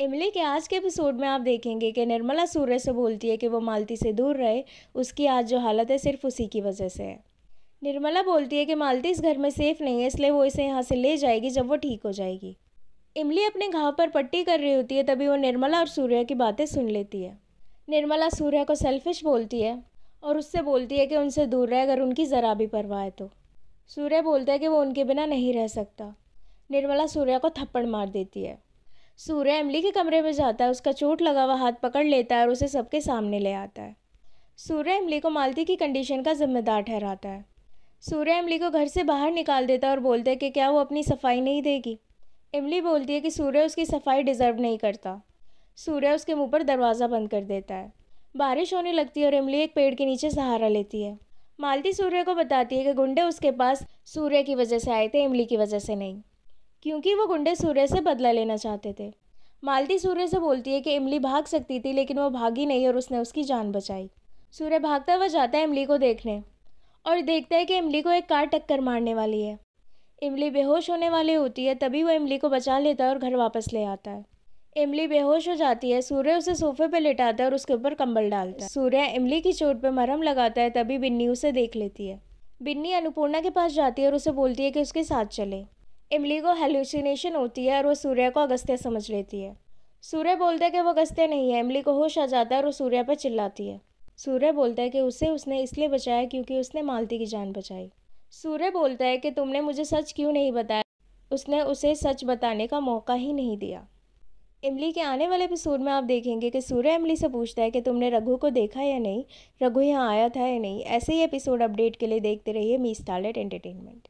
इमली के आज के एपिसोड में आप देखेंगे कि निर्मला सूर्य से बोलती है कि वो मालती से दूर रहे उसकी आज जो हालत है सिर्फ उसी की वजह से है निर्मला बोलती है कि मालती इस घर में सेफ़ नहीं है इसलिए वो इसे यहाँ से ले जाएगी जब वो ठीक हो जाएगी इमली अपने घाव पर पट्टी कर रही होती है तभी वो निर्मला और सूर्य की बातें सुन लेती है निर्मला सूर्य को सेल्फिश बोलती है और उससे बोलती है कि उनसे दूर रहे अगर उनकी ज़रा भी परवाह है तो सूर्य बोलता है कि वो उनके बिना नहीं रह सकता निर्मला सूर्या को थप्पड़ मार देती है सूर्य इमली के कमरे में जाता है उसका चोट लगा हुआ हाथ पकड़ लेता है और उसे सबके सामने ले आता है सूर्य इमली को मालती की कंडीशन का जिम्मेदार ठहराता है सूर्य इमली को घर से बाहर निकाल देता है और बोलता है कि क्या वो अपनी सफाई नहीं देगी इमली बोलती है कि सूर्य उसकी सफाई डिज़र्व नहीं करता सूर्य उसके मुंह पर दरवाज़ा बंद कर देता है बारिश होने लगती है और इमली एक पेड़ के नीचे सहारा लेती है मालती सूर्य को बताती है कि गुंडे उसके पास सूर्य की वजह से आए थे इमली की वजह से नहीं क्योंकि वो गुंडे सूर्य से बदला लेना चाहते थे मालती सूर्य से बोलती है कि इमली भाग सकती थी लेकिन वो भागी नहीं और उसने उसकी जान बचाई सूर्य भागता हुआ जाता है इमली को देखने और देखता है कि इमली को एक कार टक्कर मारने वाली है इमली बेहोश होने वाली होती है तभी वो इमली को बचा लेता है और घर वापस ले आता है इमली बेहोश हो जाती है सूर्य उसे सोफे पर लेटाता है और उसके ऊपर कंबल डालता है सूर्य इमली की चोट पर मरहम लगाता है तभी बिन्नी उसे देख लेती है बिन्नी अन्नपूर्णा के पास जाती है और उसे बोलती है कि उसके साथ चले इमली को हेलुसिनेशन होती है और वो सूर्य को अगस्त्य समझ लेती है सूर्य बोलते हैं कि वो अगस्त्य नहीं है इमली को होश आ जाता है और वो सूर्य पर चिल्लाती है सूर्य बोलता है कि उसे उसने इसलिए बचाया क्योंकि उसने मालती की जान बचाई सूर्य बोलता है कि तुमने मुझे सच क्यों नहीं बताया उसने उसे सच बताने का मौका ही नहीं दिया इमली के आने वाले एपिसोड में आप देखेंगे कि सूर्य इमली से पूछता है कि तुमने रघु को देखा या नहीं रघु यहाँ आया था या नहीं ऐसे ही एपिसोड अपडेट के लिए देखते रहिए मी स्टार्लेट एंटरटेनमेंट